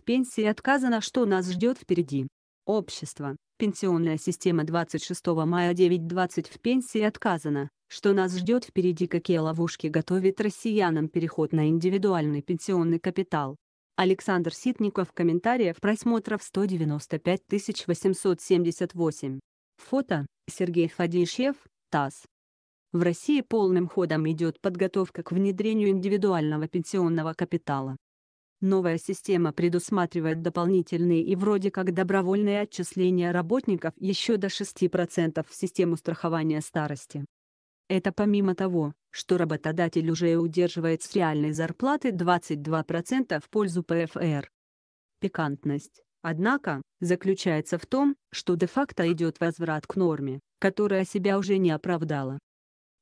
с пенсии отказано, что нас ждет впереди. Общество. Пенсионная система 26 мая 9.20 в пенсии отказано, что нас ждет впереди, какие ловушки готовит россиянам переход на индивидуальный пенсионный капитал. Александр Ситников комментариев просмотров 195 878. Фото Сергей Фадишев, ТАСС. В России полным ходом идет подготовка к внедрению индивидуального пенсионного капитала. Новая система предусматривает дополнительные и вроде как добровольные отчисления работников еще до 6% в систему страхования старости. Это помимо того, что работодатель уже удерживает с реальной зарплаты 22% в пользу ПФР. Пикантность, однако, заключается в том, что де-факто идет возврат к норме, которая себя уже не оправдала.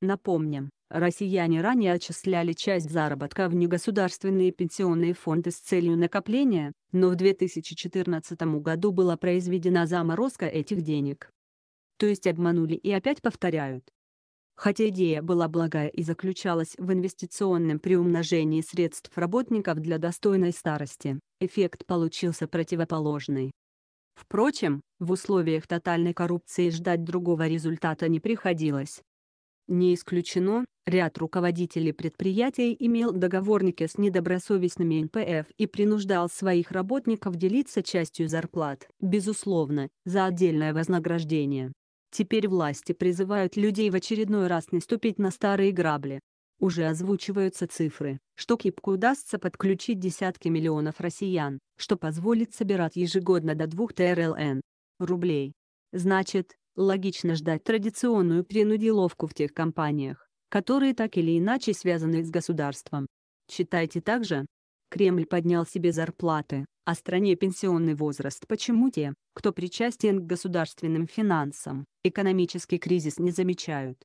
Напомним, Россияне ранее отчисляли часть заработка в негосударственные пенсионные фонды с целью накопления, но в 2014 году была произведена заморозка этих денег. То есть обманули и опять повторяют. Хотя идея была благая и заключалась в инвестиционном приумножении средств работников для достойной старости, эффект получился противоположный. Впрочем, в условиях тотальной коррупции ждать другого результата не приходилось. Не исключено, Ряд руководителей предприятий имел договорники с недобросовестными НПФ и принуждал своих работников делиться частью зарплат, безусловно, за отдельное вознаграждение. Теперь власти призывают людей в очередной раз наступить на старые грабли. Уже озвучиваются цифры, что Кипку удастся подключить десятки миллионов россиян, что позволит собирать ежегодно до 2 ТРЛН рублей. Значит, логично ждать традиционную принудиловку в тех компаниях которые так или иначе связаны с государством. Читайте также. Кремль поднял себе зарплаты, а стране пенсионный возраст. Почему те, кто причастен к государственным финансам, экономический кризис не замечают?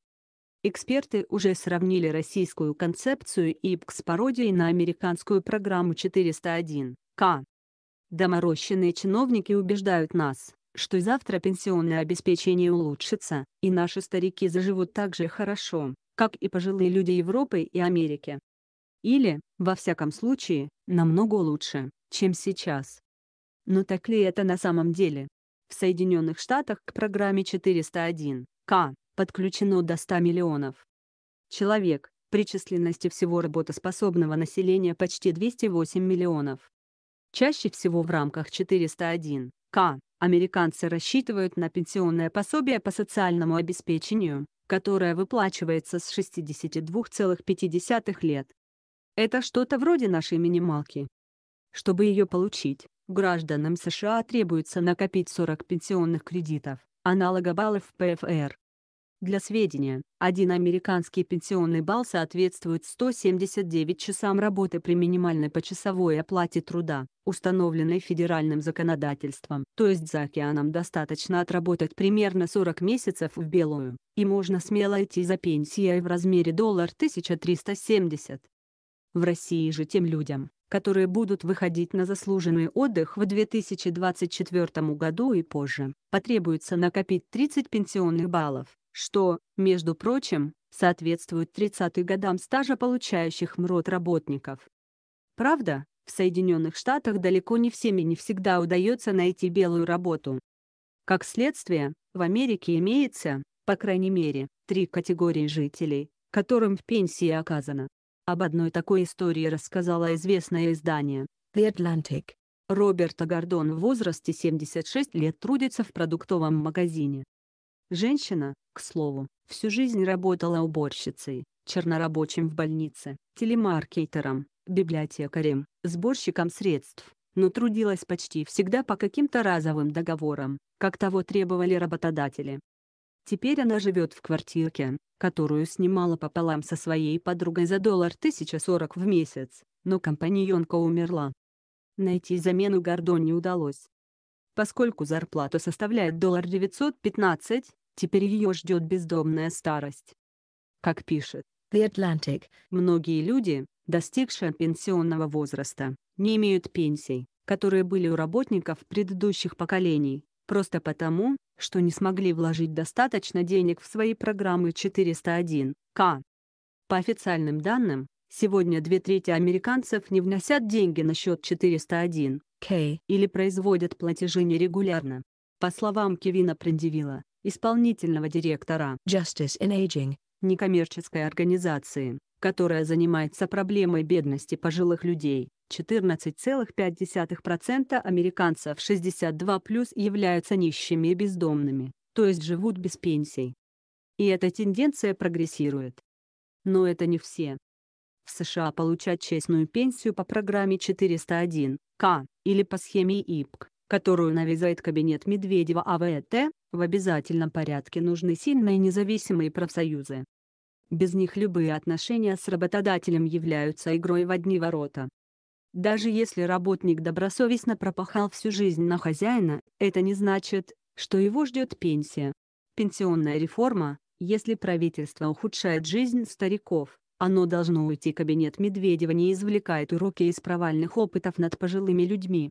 Эксперты уже сравнили российскую концепцию ИПК с пародией на американскую программу 401К. Доморощенные чиновники убеждают нас, что завтра пенсионное обеспечение улучшится, и наши старики заживут так же хорошо, как и пожилые люди Европы и Америки. Или, во всяком случае, намного лучше, чем сейчас. Но так ли это на самом деле? В Соединенных Штатах к программе 401К подключено до 100 миллионов человек, при численности всего работоспособного населения почти 208 миллионов. Чаще всего в рамках 401К американцы рассчитывают на пенсионное пособие по социальному обеспечению, которая выплачивается с 62,5 лет. Это что-то вроде нашей минималки. Чтобы ее получить, гражданам США требуется накопить 40 пенсионных кредитов, аналога баллов ПФР. Для сведения, один американский пенсионный балл соответствует 179 часам работы при минимальной почасовой оплате труда, установленной федеральным законодательством. То есть за океаном достаточно отработать примерно 40 месяцев в белую, и можно смело идти за пенсией в размере доллар 1370. В России же тем людям, которые будут выходить на заслуженный отдых в 2024 году и позже, потребуется накопить 30 пенсионных баллов что, между прочим, соответствует 30 годам стажа получающих МРОД работников. Правда, в Соединенных Штатах далеко не всеми не всегда удается найти белую работу. Как следствие, в Америке имеется, по крайней мере, три категории жителей, которым в пенсии оказана. Об одной такой истории рассказала известное издание «The Atlantic». Роберта Гордон в возрасте 76 лет трудится в продуктовом магазине. Женщина, к слову, всю жизнь работала уборщицей, чернорабочим в больнице, телемаркетером, библиотекарем, сборщиком средств, но трудилась почти всегда по каким-то разовым договорам, как того требовали работодатели. Теперь она живет в квартирке, которую снимала пополам со своей подругой за доллар 1040 в месяц, но компаньонка умерла. Найти замену Гордон не удалось. Поскольку зарплату составляет доллар 915, Теперь ее ждет бездомная старость. Как пишет The Atlantic, многие люди, достигшие пенсионного возраста, не имеют пенсий, которые были у работников предыдущих поколений, просто потому, что не смогли вложить достаточно денег в свои программы 401К. По официальным данным, сегодня две трети американцев не вносят деньги на счет 401К или производят платежи нерегулярно. По словам Кевина Прендивила, исполнительного директора Justice in Aging, некоммерческой организации, которая занимается проблемой бедности пожилых людей. 14,5% американцев 62 плюс являются нищими и бездомными, то есть живут без пенсий. И эта тенденция прогрессирует. Но это не все. В США получать честную пенсию по программе 401К или по схеме ИПК которую навязает кабинет Медведева АВТ, в обязательном порядке нужны сильные независимые профсоюзы. Без них любые отношения с работодателем являются игрой в одни ворота. Даже если работник добросовестно пропахал всю жизнь на хозяина, это не значит, что его ждет пенсия. Пенсионная реформа, если правительство ухудшает жизнь стариков, оно должно уйти. Кабинет Медведева не извлекает уроки из провальных опытов над пожилыми людьми.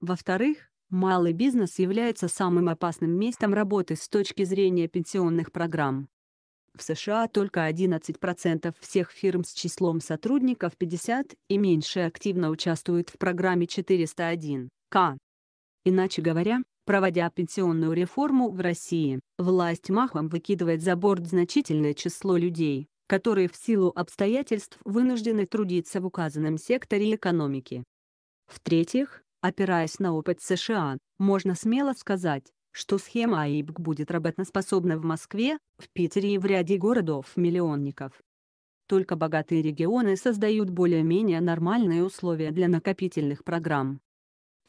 Во-вторых, Малый бизнес является самым опасным местом работы с точки зрения пенсионных программ. В США только 11% всех фирм с числом сотрудников 50 и меньше активно участвуют в программе 401К. Иначе говоря, проводя пенсионную реформу в России, власть махом выкидывает за борт значительное число людей, которые в силу обстоятельств вынуждены трудиться в указанном секторе экономики. В-третьих, Опираясь на опыт США, можно смело сказать, что схема АИБК будет работоспособна в Москве, в Питере и в ряде городов-миллионников. Только богатые регионы создают более-менее нормальные условия для накопительных программ.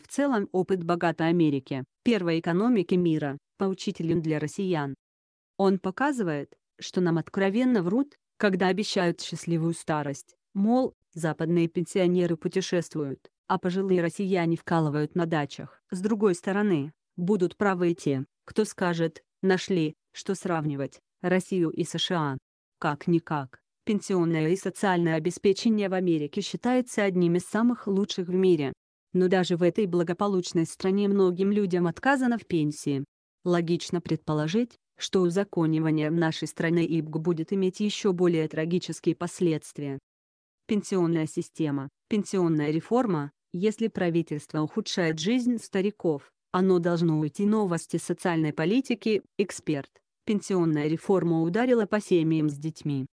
В целом опыт богатой Америки, первой экономики мира, поучителен для россиян. Он показывает, что нам откровенно врут, когда обещают счастливую старость, мол, западные пенсионеры путешествуют, а пожилые россияне вкалывают на дачах. С другой стороны, будут правы те, кто скажет, нашли, что сравнивать, Россию и США. Как-никак, пенсионное и социальное обеспечение в Америке считается одним из самых лучших в мире. Но даже в этой благополучной стране многим людям отказано в пенсии. Логично предположить, что узаконивание в нашей стране ИБГ будет иметь еще более трагические последствия. Пенсионная система, пенсионная реформа, если правительство ухудшает жизнь стариков, оно должно уйти новости социальной политики, эксперт. Пенсионная реформа ударила по семьям с детьми.